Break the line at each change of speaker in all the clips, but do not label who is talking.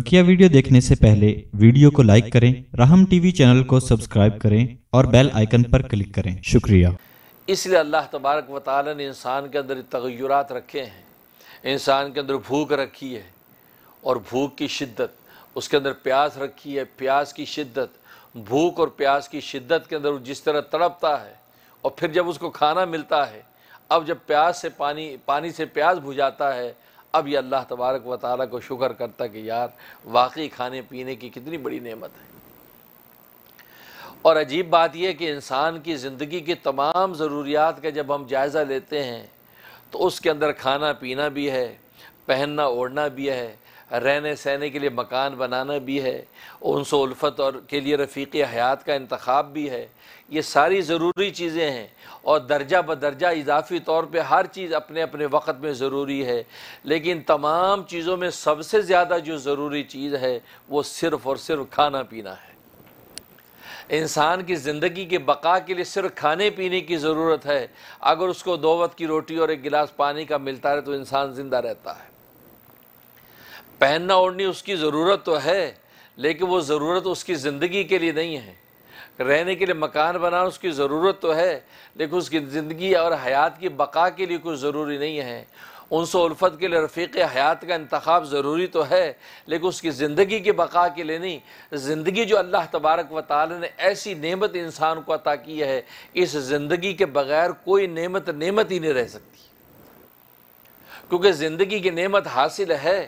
बकिया वीडियो देखने से पहले वीडियो को लाइक करें राहम टीवी चैनल को सब्सक्राइब करें और बेल आइकन पर क्लिक करें शुक्रिया इसलिए अल्लाह तबारक व ताली ने इंसान के अंदर तगैरत रखे हैं इंसान के अंदर भूख रखी है और भूख की शिद्दत उसके अंदर प्यास रखी है प्यास की शिद्दत भूख और प्यास की शिद्दत के अंदर जिस तरह तड़पता है और फिर जब उसको खाना मिलता है अब जब प्यास से पानी पानी से प्यास बुझाता है अब ये अल्लाह तबारक व ताली को शुक्र करता कि यार वाकई खाने पीने की कितनी बड़ी नेमत है और अजीब बात यह कि इंसान की ज़िंदगी की तमाम ज़रूरियात का जब हम जायज़ा लेते हैं तो उसके अंदर खाना पीना भी है पहनना ओढ़ना भी है रहने सहने के लिए मकान बनाना भी है उन उल्फत और के लिए रफ़ीक हयात का इंतखब भी है ये सारी ज़रूरी चीज़ें हैं और दर्जा बदर्जा इजाफी तौर पर हर चीज़ अपने अपने वक्त में ज़रूरी है लेकिन तमाम चीज़ों में सबसे ज़्यादा जो ज़रूरी चीज़ है वो सिर्फ़ और सिर्फ खाना पीना है इंसान की ज़िंदगी के बका के लिए सिर्फ खाने पीने की ज़रूरत है अगर उसको दो वक्त की रोटी और एक गिलास पानी का मिलता है तो इंसान ज़िंदा रहता है पहनना ओढ़नी उसकी ज़रूरत तो है लेकिन वो ज़रूरत उसकी ज़िंदगी के लिए नहीं है रहने के लिए मकान बनाना उसकी ज़रूरत तो है लेकिन उसकी ज़िंदगी और हयात की बका के लिए कुछ ज़रूरी नहीं है उनसे उल्फत के लिए रफ़ीक हयात का इंतखब ज़रूरी तो है लेकिन उसकी ज़िंदगी की बका के लिए नहीं ज़िंदगी जो अल्लाह तबारक व ताली ने ऐसी नमत इंसान को अता की है इस ज़िंदगी के बग़ैर कोई नमत नमत ही नहीं रह सकती क्योंकि ज़िंदगी की नमत हासिल है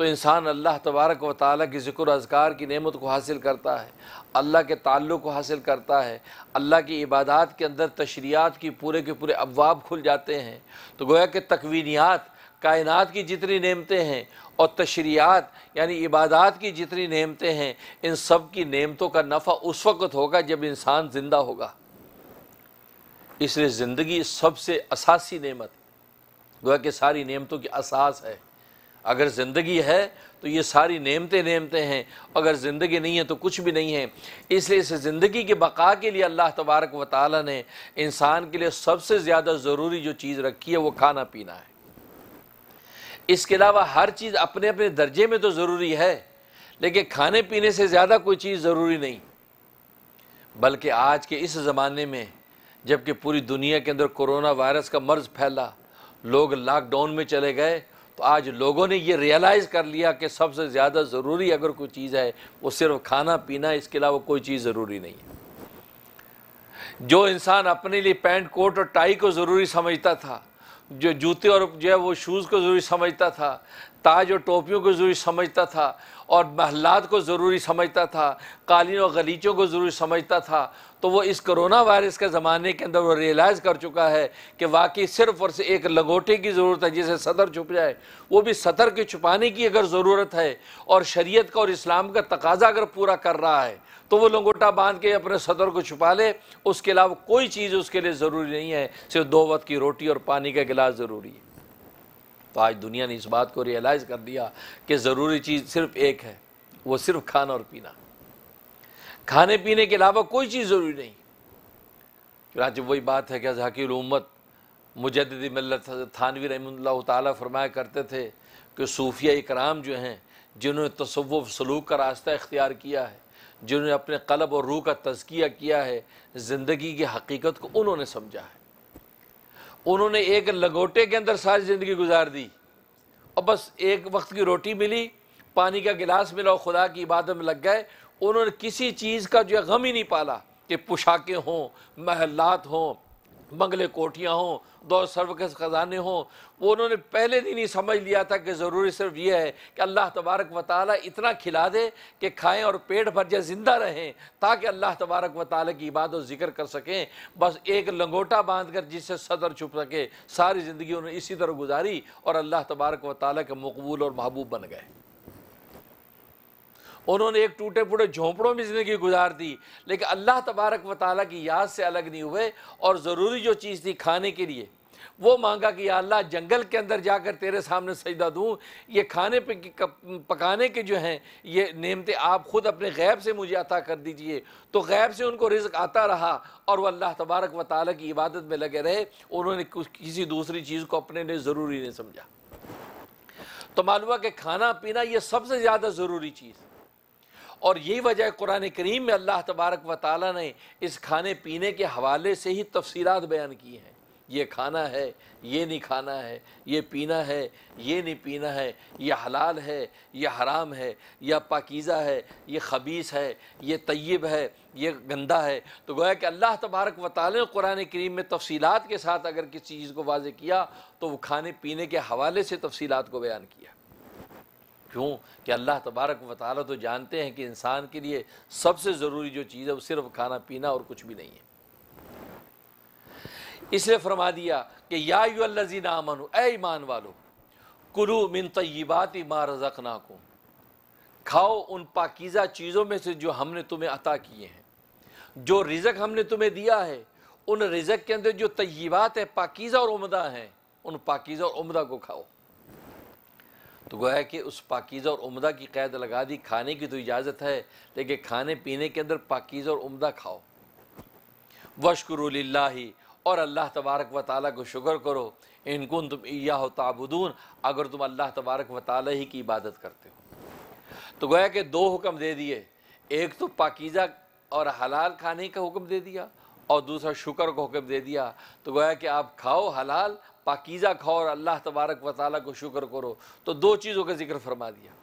तो इंसान अल्लाह तबारक व ताली की ज़िक्र अजगार की नेमत को हासिल करता है अल्लाह के ताल्लुक़ को हासिल करता है अल्लाह की इबादत के अंदर तशरियात की पूरे के पूरे अवाब खुल जाते हैं तो गोया कि तकवीनियात कायनात की जितनी नेमतें हैं और तशरियात यानी इबादत की जितनी नेमतें हैं इन सब की नेमतों का नफ़ा उस वक़्त होगा जब इंसान ज़िंदा होगा इसलिए ज़िंदगी सबसे असासी नेमत गोया कि सारी नेमतों की असास है अगर ज़िंदगी है तो ये सारी नेमतें नेमतें हैं अगर ज़िंदगी नहीं है तो कुछ भी नहीं है इसलिए इस ज़िंदगी के बका के लिए अल्लाह तबारक व ताली ने इंसान के लिए सबसे ज़्यादा ज़रूरी जो चीज़ रखी है वो खाना पीना है इसके अलावा हर चीज़ अपने अपने दर्जे में तो ज़रूरी है लेकिन खाने पीने से ज़्यादा कोई चीज़ ज़रूरी नहीं बल्कि आज के इस ज़माने में जबकि पूरी दुनिया के अंदर कोरोना वायरस का मर्ज़ फैला लोग लॉकडाउन में चले गए तो आज लोगों ने ये रियलाइज़ कर लिया कि सबसे ज़्यादा ज़रूरी अगर कोई चीज़ है वो सिर्फ खाना पीना इसके अलावा कोई चीज़ ज़रूरी नहीं है जो इंसान अपने लिए पैंट कोट और टाई को ज़रूरी समझता था जो जूते और जो है वो शूज़ को ज़रूरी समझता था ताज और टोपियों को ज़रूरी समझता था और महलात को ज़रूरी समझता था कालीन और गलीचों को ज़रूरी समझता था तो वो इस करोना वायरस के ज़माने के अंदर वो रियलाइज़ कर चुका है कि वाकई सिर्फ और सिर्फ एक लंगोटे की ज़रूरत है जिसे सतर छुप जाए वो भी सतर के छुपाने की अगर ज़रूरत है और शरीयत का और इस्लाम का तकाजा अगर पूरा कर रहा है तो वो लंगोटा बांध के अपने सदर को छुपा ले उसके अलावा कोई चीज़ उसके लिए ज़रूरी नहीं है सिर्फ दो वक्त की रोटी और पानी का गिलास ज़रूरी है तो आज दुनिया ने इस बात को रियलाइज़ कर दिया कि ज़रूरी चीज़ सिर्फ एक है वो सिर्फ खाना और पीना खाने पीने के अलावा कोई चीज़ ज़रूरी नहीं चुनाचे वही बात है कि झाकिर उम्मत मुजद मिलत थानवी रही ताली फरमाया करते थे कि सूफिया इकराम जो हैं जिन्होंने तसव सलूक का रास्ता इख्तियार किया है जिन्होंने अपने कलब और रूह का तजकिया किया है ज़िंदगी की हकीकत को उन्होंने समझा है उन्होंने एक लगोटे के अंदर सारी ज़िंदगी गुजार दी और बस एक वक्त की रोटी मिली पानी का गिलास मिला और खुदा की इबादत में लग गए उन्होंने किसी चीज़ का जो है गम ही नहीं पाला कि पोशाकें हों महलात हों बंगले कोठियाँ हों दो सर्व के खजाने हों वो उन्होंने पहले दिन ही समझ लिया था कि ज़रूरी सिर्फ ये है कि अल्लाह तबारक व ताली इतना खिला दे कि खाएँ और पेट भर जाए ज़िंदा रहें ताकि अल्लाह तबारक व ताली की इबादत ज़िक्र कर सकें बस एक लंगोटा बांध कर जिससे सदर छुप सके सारी ज़िंदगी उन्होंने इसी तरह गुजारी और अल्लाह तबारक व ताली के मकबूल और महबूब बन गए उन्होंने एक टूटे फूटे झोंपड़ों में ज़िंदगी गुजार दी लेकिन अल्लाह तबारक व ताली की याद से अलग नहीं हुए और ज़रूरी जो चीज़ थी खाने के लिए वो मांगा कि अल्लाह जंगल के अंदर जाकर तेरे सामने सजदा दूँ ये खाने पकाने के जो हैं ये नेमतें आप ख़ुद अपने गैब से मुझे अता कर दीजिए तो गैब से उनको रिज्क आता रहा और वह अल्लाह तबारक व ताली की इबादत में लगे रहे उन्होंने किसी दूसरी चीज़ को अपने लिए ज़रूरी नहीं समझा तो मालूम कि खाना पीना ये सबसे ज़्यादा ज़रूरी चीज़ और यही वजह कुरान करीम में अल्लाह तबारक व ताली ने इस खाने पीने के हवाले से ही तफसीरात बयान की हैं ये खाना है ये नहीं खाना है ये पीना है ये नहीं पीना है ये हलाल है ये हराम है या पाकिज़ा है ये खबीस है ये तय्यब है ये गंदा है तो गोया कि अल्लाह तबारक वाल कुरान करीम में तफसीलात के साथ अगर किसी चीज़ को वाज किया तो वो खाने पीने के हवाले से तफसीलात को बयान किया क्यों कि अल्लाह तबारक व ताली तो जानते हैं कि इंसान के लिए सबसे ज़रूरी जो चीज़ है वो सिर्फ खाना पीना और कुछ भी नहीं है इसलिए फरमा दिया कि याजी नामन ए ईमान वालो कुलू मिन तयबात माँ रजक को खाओ उन पाकिज़ा चीज़ों में से जो हमने तुम्हें अता किए हैं जो रिज़क हमने तुम्हें दिया है उन रिज़क के अंदर जो तयबात है पाकिज़ा और उमदा हैं उन पाकिज़ा और उमदा को खाओ तो गोया कि उस पाकिज़ा और उमदा की कैद लगा दी खाने की तो इजाज़त है लेकिन खाने पीने के अंदर पाकिज़ा और उमदा खाओ वशक्र और अल्लाह तबारक व ताली को शुक्र करो इनको तुम या हो ताबुदून अगर तुम अल्लाह तबारक व ताली ही की इबादत करते हो तो गोया कि दो हुक्म दे दिए एक तो पाकिज़ा और हलाल खाने का हुक्म दे दिया और दूसरा शुक्र को हुक्म दे दिया तो गोया कि आप खाओ हलाल पाकिज़ा खाओ और अल्लाह तबारक व ताली को शुक्र करो तो दो चीज़ों का जिक्र फरमा दिया